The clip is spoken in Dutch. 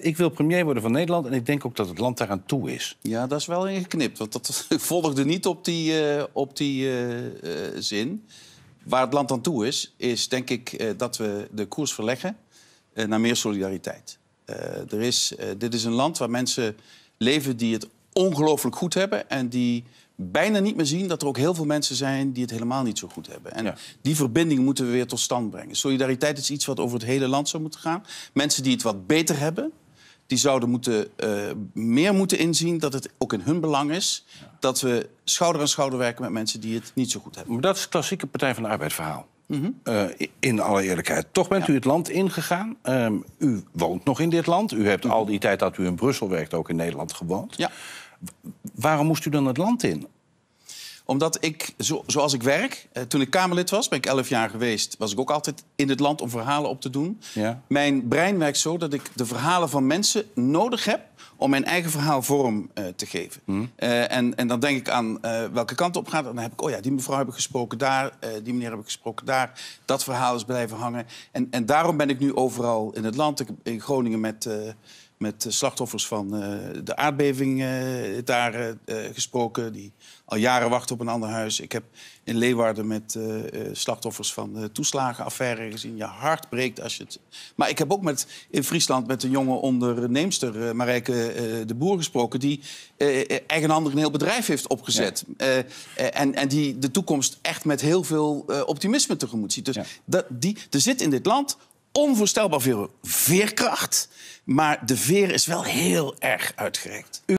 Ik wil premier worden van Nederland en ik denk ook dat het land daaraan toe is. Ja, dat is wel ingeknipt. Want dat volgde niet op die, eh, op die eh, eh, zin. Waar het land aan toe is, is denk ik dat we de koers verleggen naar meer solidariteit. er is, dit is een land waar mensen leven die het ongelooflijk goed hebben en die bijna niet meer zien dat er ook heel veel mensen zijn die het helemaal niet zo goed hebben. En die verbinding moeten we weer tot stand brengen. Solidariteit is iets wat over het hele land zou moeten gaan. Mensen die het wat beter hebben, die zouden moeten, eh, meer moeten inzien dat het ook in hun belang is dat we schouder aan schouder werken met mensen die het niet zo goed hebben. Maar dat is het klassieke Partij van de Arbeid verhaal. Mhm. Eh, in alle eerlijkheid. Toch bent u het land ingegaan. Ehm, u woont nog in dit land. U hebt mhm. al die tijd dat u in Brussel werkt ook in Nederland gewoond. Ja. Waarom moest u dan het land in? Omdat ik, zo, zoals ik werk, eh, toen ik Kamerlid was, ben ik 11 jaar geweest, was ik ook altijd in het land om verhalen op te doen. Ja. Mijn brein werkt zo dat ik de verhalen van mensen nodig heb om mijn eigen verhaal vorm eh, te geven. Hm. Eh, en, en dan denk ik aan eh, welke kant op gaat. dan heb ik, oh ja, die mevrouw heb ik gesproken daar, die meneer heb ik gesproken daar. Dat verhaal is blijven hangen. En, en daarom ben ik nu overal in het land. Ik, in Groningen met met slachtoffers van de aardbeving daar gesproken. Die al jaren wachten op een ander huis. Ik heb in Leeuwarden met slachtoffers van de toeslagenaffaire gezien. Je hart breekt als je het... Maar ik heb ook met, in Friesland met een jonge onderneemster, Marijke eh, eh, de Boer gesproken... die eigenhandig eh, een heel bedrijf heeft opgezet. en, en die de toekomst echt met heel veel optimisme tegemoet ziet. Dus dat, die, er zit in dit land onvoorstelbaar veel veerkracht. Maar de veer is wel heel erg uitgerekt.